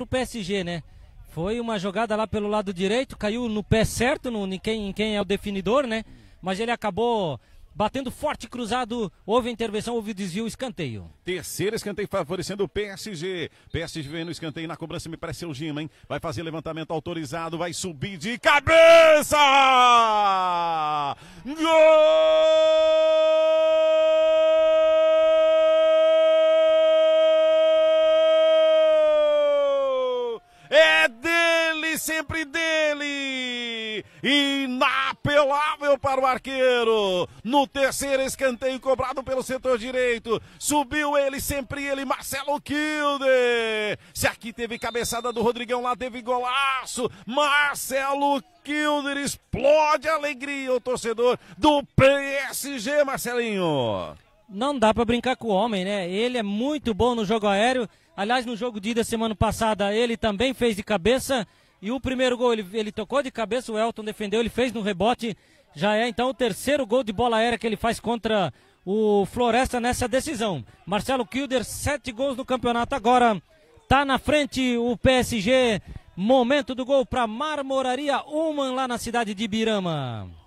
para o PSG, né? Foi uma jogada lá pelo lado direito, caiu no pé certo, no, em, quem, em quem é o definidor, né? Mas ele acabou batendo forte cruzado, houve intervenção, houve desvio, escanteio. Terceiro escanteio favorecendo o PSG. PSG vem no escanteio, na cobrança me parece é o Gima, hein? Vai fazer levantamento autorizado, vai subir de cabeça! sempre dele. Inapelável para o arqueiro. No terceiro escanteio cobrado pelo setor direito. Subiu ele, sempre ele, Marcelo Kilde. Se aqui teve cabeçada do Rodrigão, lá teve golaço. Marcelo Kilder explode a alegria o torcedor do PSG, Marcelinho. Não dá para brincar com o homem, né? Ele é muito bom no jogo aéreo. Aliás, no jogo de ida semana passada, ele também fez de cabeça. E o primeiro gol ele, ele tocou de cabeça, o Elton defendeu, ele fez no rebote. Já é então o terceiro gol de bola aérea que ele faz contra o Floresta nessa decisão. Marcelo Kilder, sete gols no campeonato agora. Tá na frente o PSG. Momento do gol para Marmoraria Uman lá na cidade de Birama.